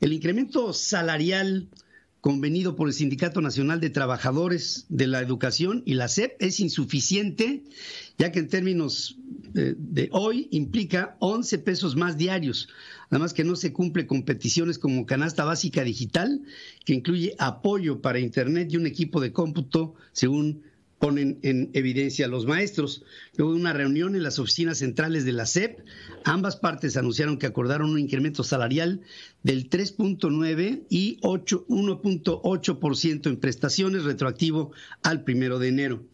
El incremento salarial convenido por el Sindicato Nacional de Trabajadores de la Educación y la SEP es insuficiente, ya que en términos eh, de, hoy implica 11 pesos más diarios, además que no se cumple con peticiones como canasta básica digital, que incluye apoyo para Internet y un equipo de cómputo, según ponen en evidencia los maestros. Luego de una reunión en las oficinas centrales de la SEP, ambas partes anunciaron que acordaron un incremento salarial del 3.9 y 1.8% en prestaciones retroactivo al primero de enero.